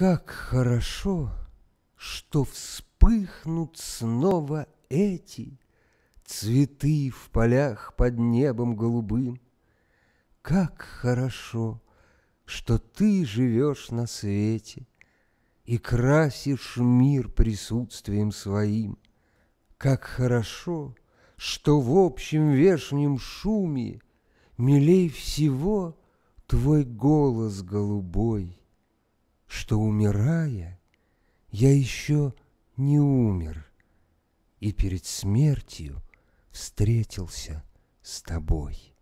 Как хорошо, что вспыхнут снова эти Цветы в полях под небом голубым. Как хорошо, что ты живешь на свете И красишь мир присутствием своим. Как хорошо, что в общем вешнем шуме Милей всего твой голос голубой что, умирая, я еще не умер и перед смертью встретился с тобой.